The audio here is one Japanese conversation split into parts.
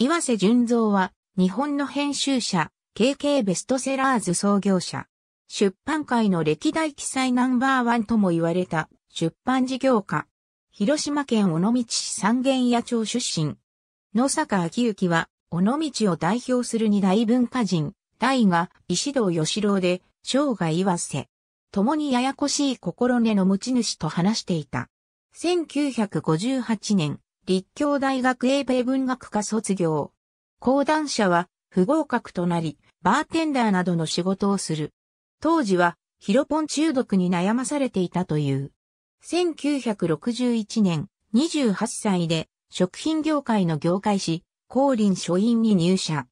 岩瀬純造は、日本の編集者、KK ベストセラーズ創業者。出版界の歴代記載ナンバーワンとも言われた出版事業家。広島県尾道市三軒屋町出身。野坂昭之は、尾道を代表する二大文化人、大が石堂義郎で、生涯岩瀬。共にややこしい心根の持ち主と話していた。1958年、立教大学英米文学科卒業。講談社は不合格となり、バーテンダーなどの仕事をする。当時はヒロポン中毒に悩まされていたという。1961年、28歳で食品業界の業界誌、光林書院に入社。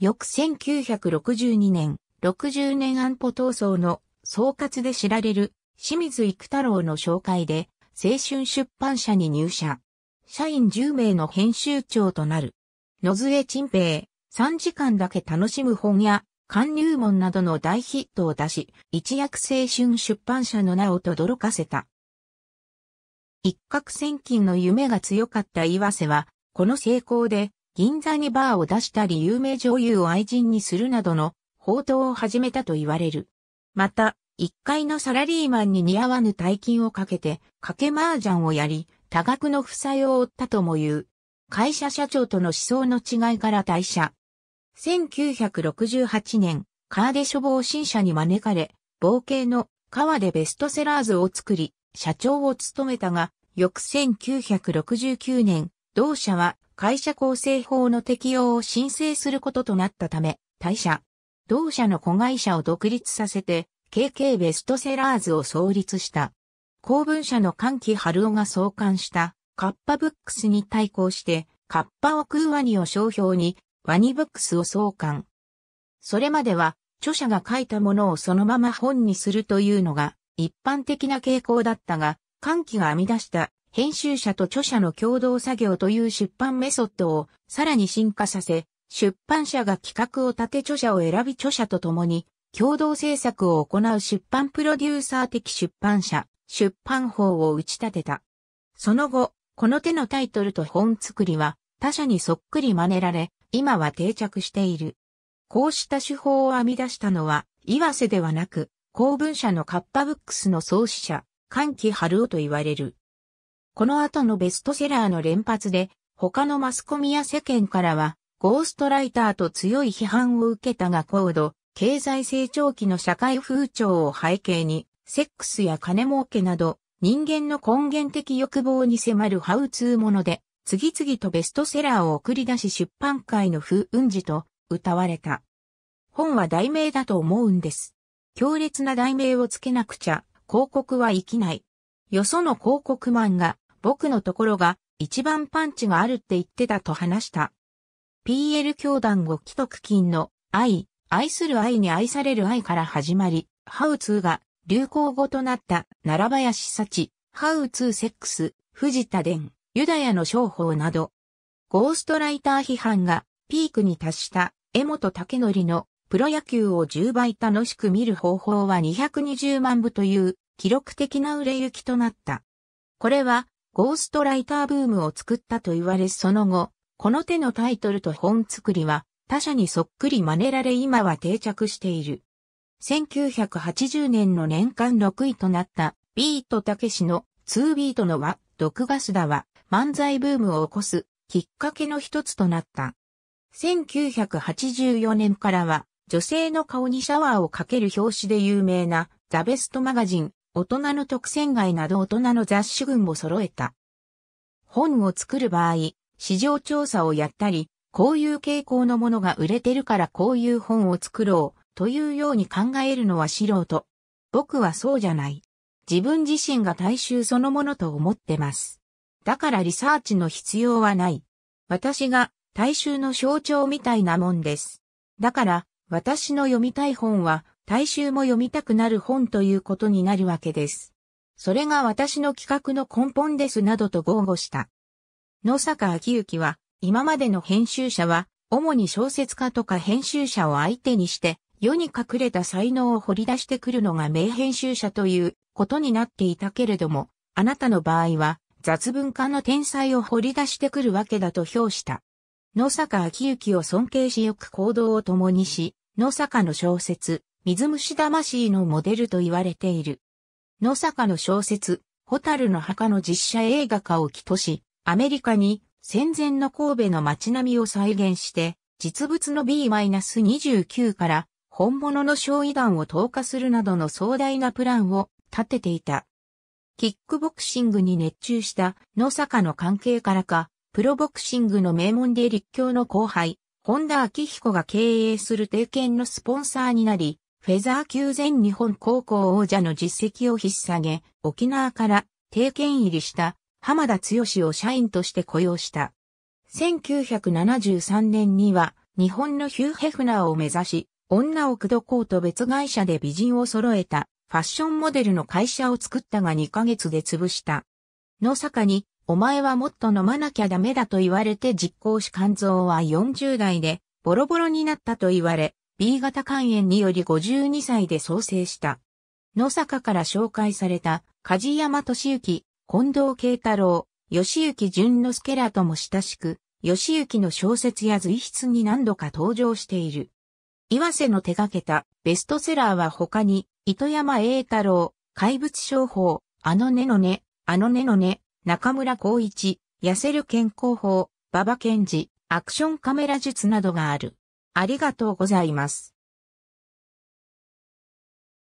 翌1962年、60年安保闘争の総括で知られる清水育太郎の紹介で青春出版社に入社。社員10名の編集長となる。野添陳平、3時間だけ楽しむ本や、貫入門などの大ヒットを出し、一躍青春出版社の名を轟かせた。一攫千金の夢が強かった岩瀬は、この成功で、銀座にバーを出したり有名女優を愛人にするなどの報道を始めたと言われる。また、一階のサラリーマンに似合わぬ大金をかけて、賭け麻雀をやり、多額の負債を負ったとも言う。会社社長との思想の違いから退社。1968年、カーデ処方新社に招かれ、冒険の川でベストセラーズを作り、社長を務めたが、翌1969年、同社は会社構成法の適用を申請することとなったため、退社。同社の子会社を独立させて、KK ベストセラーズを創立した。公文社の歓喜春夫が創刊したカッパブックスに対抗して、カッパを食うワニを商標に、ワニブックスを創刊。それまでは、著者が書いたものをそのまま本にするというのが一般的な傾向だったが、歓喜が編み出した編集者と著者の共同作業という出版メソッドをさらに進化させ、出版社が企画を立て著者を選び著者と共に共同制作を行う出版プロデューサー的出版社、出版法を打ち立てた。その後、この手のタイトルと本作りは他社にそっくり真似られ、今は定着している。こうした手法を編み出したのは、岩瀬ではなく、公文社のカッパブックスの創始者、関木春夫と言われる。この後のベストセラーの連発で、他のマスコミや世間からは、ゴーストライターと強い批判を受けたが高度、経済成長期の社会風潮を背景に、セックスや金儲けなど、人間の根源的欲望に迫るハウツーもので、次々とベストセラーを送り出し出版界の風雲児と歌われた。本は題名だと思うんです。強烈な題名をつけなくちゃ、広告は生きない。よその広告マンが、僕のところが一番パンチがあるって言ってたと話した。PL 教団ご既得金の愛、愛する愛に愛される愛から始まり、ハウツーが流行語となった奈良林幸、ハウツーセックス、藤田伝、ユダヤの商法など、ゴーストライター批判がピークに達した江本武則のプロ野球を10倍楽しく見る方法は220万部という記録的な売れ行きとなった。これはゴーストライターブームを作ったと言われその後、この手のタイトルと本作りは他社にそっくり真似られ今は定着している。1980年の年間6位となったビートたけしの2ビートのは毒ガスだは漫才ブームを起こすきっかけの一つとなった。1984年からは女性の顔にシャワーをかける表紙で有名なザ・ベストマガジン、大人の特選外など大人の雑誌群も揃えた。本を作る場合、市場調査をやったり、こういう傾向のものが売れてるからこういう本を作ろう。というように考えるのは素人。僕はそうじゃない。自分自身が大衆そのものと思ってます。だからリサーチの必要はない。私が大衆の象徴みたいなもんです。だから、私の読みたい本は、大衆も読みたくなる本ということになるわけです。それが私の企画の根本ですなどと豪語した。野坂昭之は、今までの編集者は、主に小説家とか編集者を相手にして、世に隠れた才能を掘り出してくるのが名編集者ということになっていたけれども、あなたの場合は雑文化の天才を掘り出してくるわけだと評した。野坂昭之を尊敬しよく行動を共にし、野坂の小説、水虫魂のモデルと言われている。野坂の小説、ホタルの墓の実写映画化を起とし、アメリカに戦前の神戸の街並みを再現して、実物の B-29 から本物の焼夷弾を投下するなどの壮大なプランを立てていた。キックボクシングに熱中した野坂の関係からか、プロボクシングの名門で立教の後輩、本田昭彦が経営する定拳のスポンサーになり、フェザー級全日本高校王者の実績を引っ提げ、沖縄から定拳入りした浜田剛を社員として雇用した。1973年には日本のヒュー・ヘフナーを目指し、女を口説こうと別会社で美人を揃えた、ファッションモデルの会社を作ったが2ヶ月で潰した。野坂に、お前はもっと飲まなきゃダメだと言われて実行し肝臓は40代で、ボロボロになったと言われ、B 型肝炎により52歳で創生した。野坂から紹介された、梶山敏之、近藤慶太郎、吉行淳之介らとも親しく、吉行の小説や随筆に何度か登場している。岩瀬の手掛けたベストセラーは他に、糸山栄太郎、怪物商法、あのねのね、あのねのね、中村光一、痩せる健康法、馬場健治、アクションカメラ術などがある。ありがとうございます。